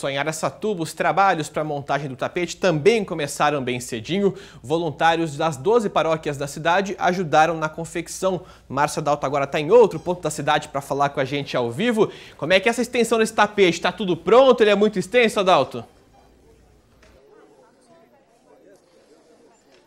Só em Araçatuba, os trabalhos para a montagem do tapete também começaram bem cedinho. Voluntários das 12 paróquias da cidade ajudaram na confecção. Márcia Dalto agora está em outro ponto da cidade para falar com a gente ao vivo. Como é que é essa extensão desse tapete? Está tudo pronto? Ele é muito extenso, Adalto?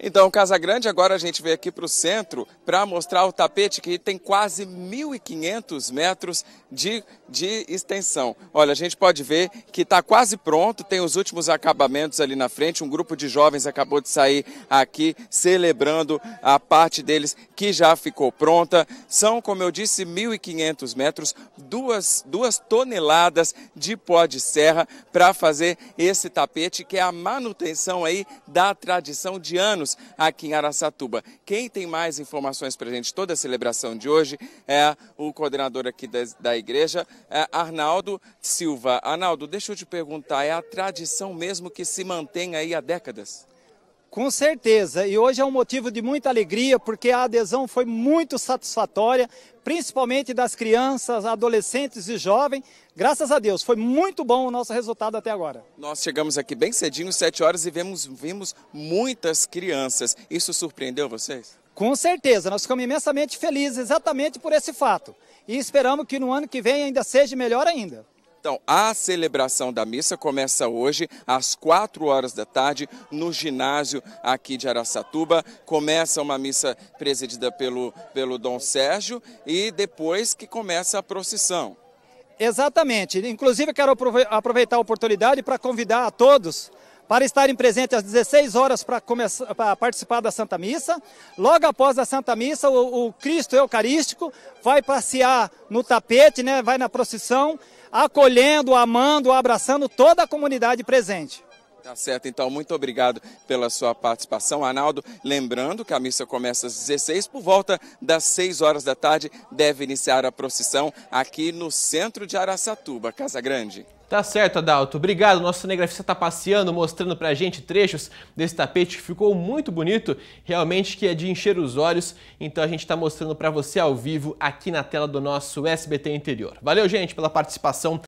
Então, Casa Grande, agora a gente veio aqui para o centro para mostrar o tapete que tem quase 1.500 metros de, de extensão. Olha, a gente pode ver que está quase pronto, tem os últimos acabamentos ali na frente. Um grupo de jovens acabou de sair aqui celebrando a parte deles que já ficou pronta. São, como eu disse, 1.500 metros, duas, duas toneladas de pó de serra para fazer esse tapete, que é a manutenção aí da tradição de anos aqui em Araçatuba. Quem tem mais informações para a gente toda a celebração de hoje é o coordenador aqui da, da igreja, é Arnaldo Silva. Arnaldo, deixa eu te perguntar, é a tradição mesmo que se mantém aí há décadas? Com certeza, e hoje é um motivo de muita alegria, porque a adesão foi muito satisfatória, principalmente das crianças, adolescentes e jovens. Graças a Deus, foi muito bom o nosso resultado até agora. Nós chegamos aqui bem cedinho, 7 horas, e vemos, vimos muitas crianças. Isso surpreendeu vocês? Com certeza, nós ficamos imensamente felizes exatamente por esse fato. E esperamos que no ano que vem ainda seja melhor ainda. Então, a celebração da missa começa hoje às 4 horas da tarde no ginásio aqui de Araçatuba. Começa uma missa presidida pelo, pelo Dom Sérgio e depois que começa a procissão. Exatamente. Inclusive, quero aproveitar a oportunidade para convidar a todos para estarem presentes às 16 horas para, começar, para participar da Santa Missa. Logo após a Santa Missa, o, o Cristo Eucarístico vai passear no tapete, né? vai na procissão acolhendo, amando, abraçando toda a comunidade presente. Tá certo, então muito obrigado pela sua participação, Arnaldo. Lembrando que a missa começa às 16 por volta das 6 horas da tarde, deve iniciar a procissão aqui no centro de Araçatuba, Casa Grande. Tá certo, Adalto. Obrigado. Nosso cinegrafista tá passeando, mostrando para a gente trechos desse tapete que ficou muito bonito, realmente que é de encher os olhos. Então a gente está mostrando para você ao vivo aqui na tela do nosso SBT Interior. Valeu, gente, pela participação.